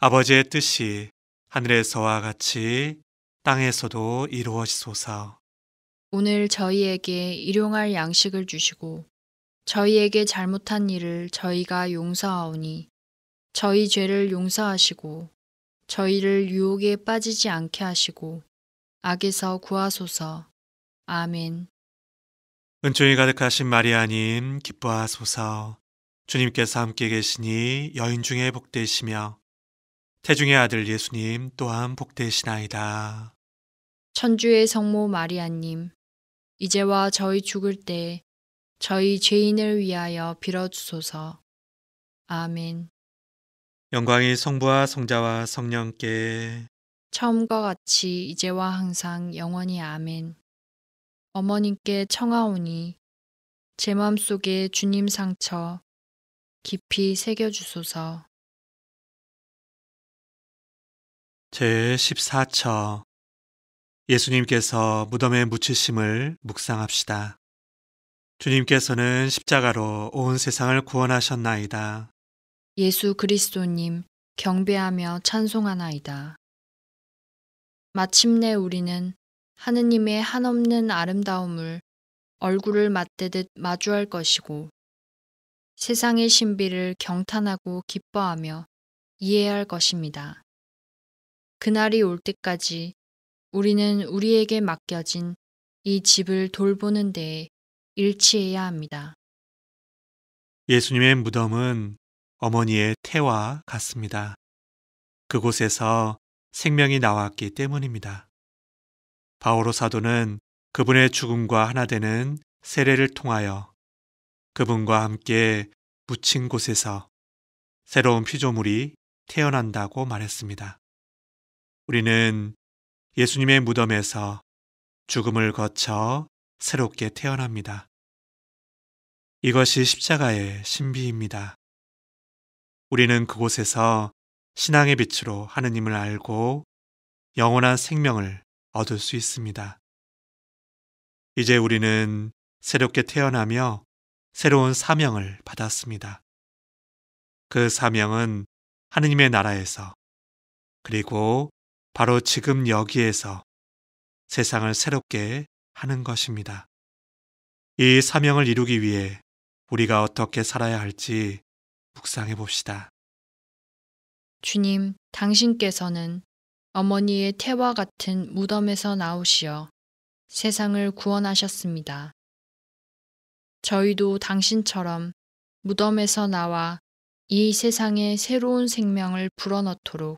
아버지의 뜻이 하늘에서와 같이 땅에서도 이루어지소서. 오늘 저희에게 일용할 양식을 주시고 저희에게 잘못한 일을 저희가 용서하오니 저희 죄를 용서하시고 저희를 유혹에 빠지지 않게 하시고 악에서 구하소서. 아멘. 은총이 가득하신 마리아님 기뻐하소서. 주님께서 함께 계시니 여인 중에 복되시며 태중의 아들 예수님 또한 복되시나이다. 천주의 성모 마리아님, 이제와 저희 죽을 때 저희 죄인을 위하여 빌어주소서. 아멘. 영광이 성부와 성자와 성령께 처음과 같이 이제와 항상 영원히 아멘. 어머님께 청하오니 제 마음속에 주님 상처 깊이 새겨주소서. 제14처 예수님께서 무덤에 묻히심을 묵상합시다. 주님께서는 십자가로 온 세상을 구원하셨나이다. 예수 그리스도님 경배하며 찬송하나이다. 마침내 우리는 하느님의 한없는 아름다움을 얼굴을 맞대듯 마주할 것이고 세상의 신비를 경탄하고 기뻐하며 이해할 것입니다. 그날이 올 때까지 우리는 우리에게 맡겨진 이 집을 돌보는 데에 일치해야 합니다. 예수님의 무덤은 어머니의 태와 같습니다. 그곳에서 생명이 나왔기 때문입니다. 바오로 사도는 그분의 죽음과 하나 되는 세례를 통하여 그분과 함께 묻힌 곳에서 새로운 피조물이 태어난다고 말했습니다. 우리는 예수님의 무덤에서 죽음을 거쳐 새롭게 태어납니다. 이것이 십자가의 신비입니다. 우리는 그곳에서 신앙의 빛으로 하느님을 알고 영원한 생명을 얻을 수 있습니다. 이제 우리는 새롭게 태어나며 새로운 사명을 받았습니다. 그 사명은 하느님의 나라에서 그리고 바로 지금 여기에서 세상을 새롭게 하는 것입니다. 이 사명을 이루기 위해 우리가 어떻게 살아야 할지 묵상해 봅시다. 주님, 당신께서는 어머니의 태와 같은 무덤에서 나오시어 세상을 구원하셨습니다. 저희도 당신처럼 무덤에서 나와 이 세상에 새로운 생명을 불어넣도록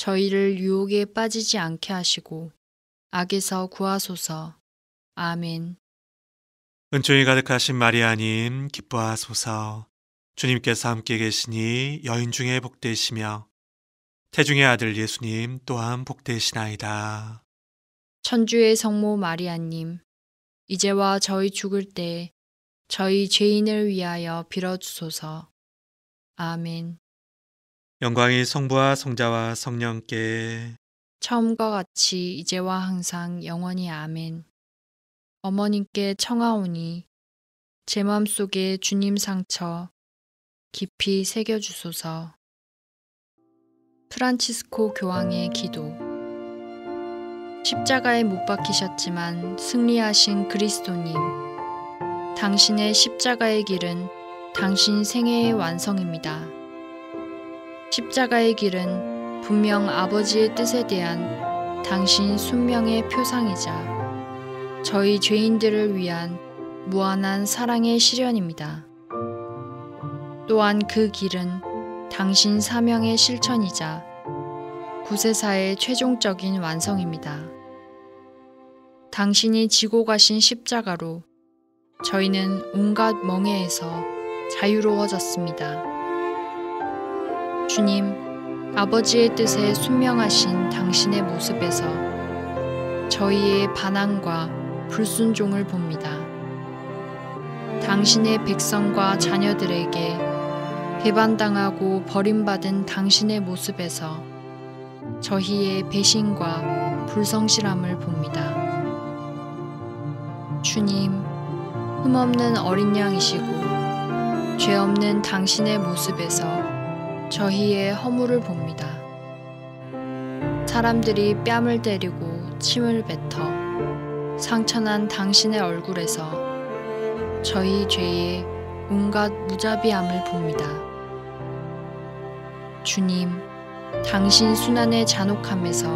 저희를 유혹에 빠지지 않게 하시고 악에서 구하소서. 아멘. 은총이 가득하신 마리아님 기뻐하소서. 주님께서 함께 계시니 여인 중에 복되시며 태중의 아들 예수님 또한 복되시나이다. 천주의 성모 마리아님 이제와 저희 죽을 때 저희 죄인을 위하여 빌어주소서. 아멘. 영광이 성부와 성자와 성령께 처음과 같이 이제와 항상 영원히 아멘. 어머님께 청하오니 제 마음속에 주님 상처 깊이 새겨 주소서. 프란치스코 교황의 기도 십자가에 못 박히셨지만 승리하신 그리스도님 당신의 십자가의 길은 당신 생애의 완성입니다. 십자가의 길은 분명 아버지의 뜻에 대한 당신 순명의 표상이자 저희 죄인들을 위한 무한한 사랑의 실현입니다. 또한 그 길은 당신 사명의 실천이자 구세사의 최종적인 완성입니다. 당신이 지고 가신 십자가로 저희는 온갖 멍에에서 자유로워졌습니다. 주님, 아버지의 뜻에 순명하신 당신의 모습에서 저희의 반항과 불순종을 봅니다. 당신의 백성과 자녀들에게 배반당하고 버림받은 당신의 모습에서 저희의 배신과 불성실함을 봅니다. 주님, 흠없는 어린 양이시고 죄 없는 당신의 모습에서 저희의 허물을 봅니다. 사람들이 뺨을 때리고 침을 뱉어 상처난 당신의 얼굴에서 저희 죄의 온갖 무자비함을 봅니다. 주님, 당신 순환의 잔혹함에서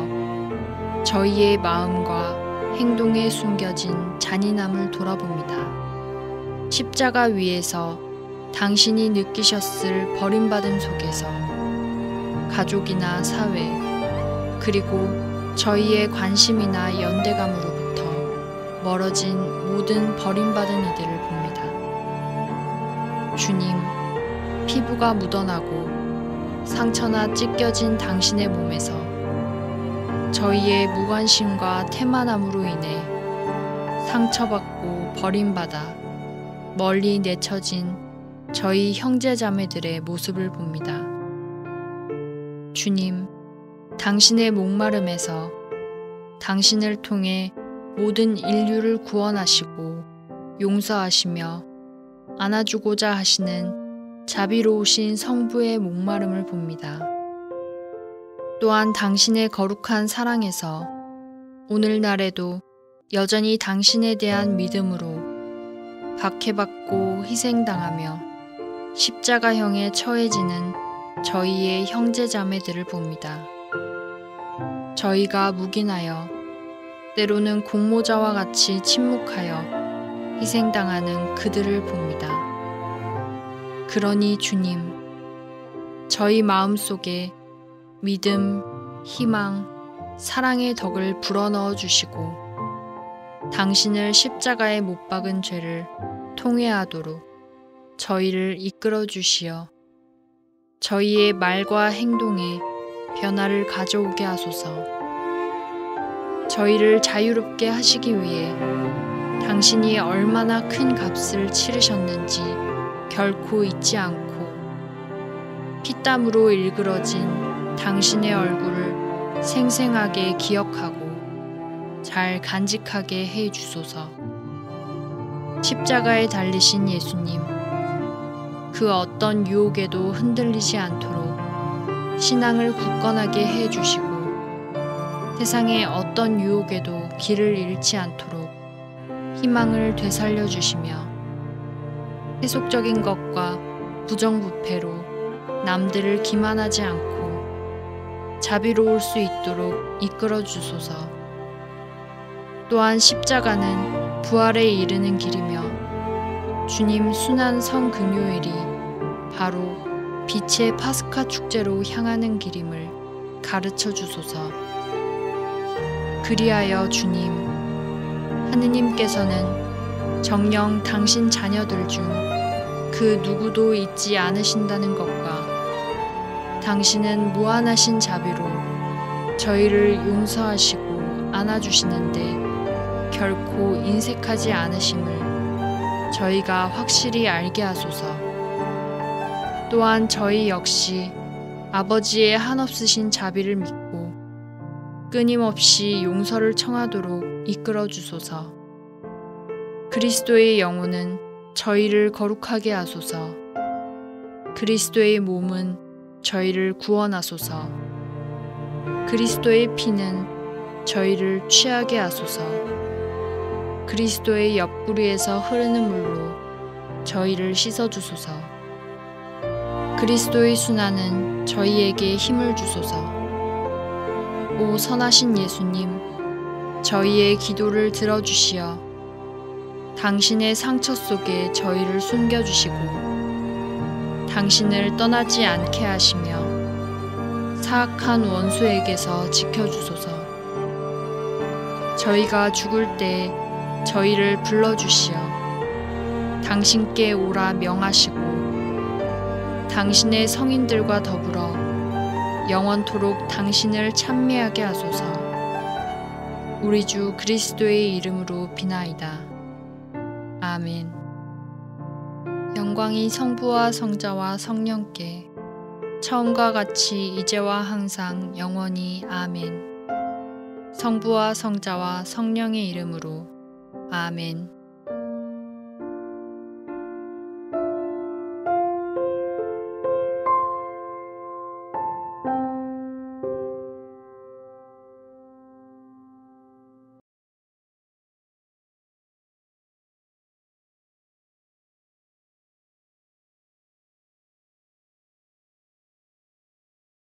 저희의 마음과 행동에 숨겨진 잔인함을 돌아봅니다. 십자가 위에서 당신이 느끼셨을 버림받은 속에서 가족이나 사회, 그리고 저희의 관심이나 연대감으로부터 멀어진 모든 버림받은 이들을 봅니다. 주님, 피부가 묻어나고 상처나 찢겨진 당신의 몸에서 저희의 무관심과 태만함으로 인해 상처받고 버림받아 멀리 내쳐진 저희 형제자매들의 모습을 봅니다. 주님, 당신의 목마름에서 당신을 통해 모든 인류를 구원하시고 용서하시며 안아주고자 하시는 자비로우신 성부의 목마름을 봅니다. 또한 당신의 거룩한 사랑에서 오늘날에도 여전히 당신에 대한 믿음으로 박해받고 희생당하며 십자가형에 처해지는 저희의 형제자매들을 봅니다. 저희가 묵인하여 때로는 공모자와 같이 침묵하여 희생당하는 그들을 봅니다. 그러니 주님, 저희 마음속에 믿음, 희망, 사랑의 덕을 불어넣어 주시고 당신을 십자가에 못 박은 죄를 통회하도록 저희를 이끌어 주시어 저희의 말과 행동에 변화를 가져오게 하소서. 저희를 자유롭게 하시기 위해 당신이 얼마나 큰 값을 치르셨는지 결코 잊지 않고 피땀으로 일그러진 당신의 얼굴을 생생하게 기억하고 잘 간직하게 해 주소서. 십자가에 달리신 예수님, 그 어떤 유혹에도 흔들리지 않도록 신앙을 굳건하게 해 주시고 세상의 어떤 유혹에도 길을 잃지 않도록 희망을 되살려 주시며 세속적인 것과 부정부패로 남들을 기만하지 않고 자비로울 수 있도록 이끌어 주소서. 또한 십자가는 부활에 이르는 길이며 주님 순한 성금요일이 바로 빛의 파스카 축제로 향하는 길임을 가르쳐 주소서. 그리하여 주님, 하느님께서는 정령 당신 자녀들 중 그 누구도 잊지 않으신다는 것과 당신은 무한하신 자비로 저희를 용서하시고 안아주시는데 결코 인색하지 않으심을 저희가 확실히 알게 하소서. 또한 저희 역시 아버지의 한없으신 자비를 믿고 끊임없이 용서를 청하도록 이끌어 주소서. 그리스도의 영혼은 저희를 거룩하게 하소서. 그리스도의 몸은 저희를 구원하소서. 그리스도의 피는 저희를 취하게 하소서. 그리스도의 옆구리에서 흐르는 물로 저희를 씻어주소서. 그리스도의 순환은 저희에게 힘을 주소서. 오 선하신 예수님, 저희의 기도를 들어주시어 당신의 상처 속에 저희를 숨겨주시고 당신을 떠나지 않게 하시며 사악한 원수에게서 지켜주소서. 저희가 죽을 때 저희를 불러주시어 당신께 오라 명하시고 당신의 성인들과 더불어 영원토록 당신을 찬미하게 하소서 우리 주 그리스도의 이름으로 비나이다. 아멘 영광이 성부와 성자와 성령께 처음과 같이 이제와 항상 영원히 아멘 성부와 성자와 성령의 이름으로 아멘.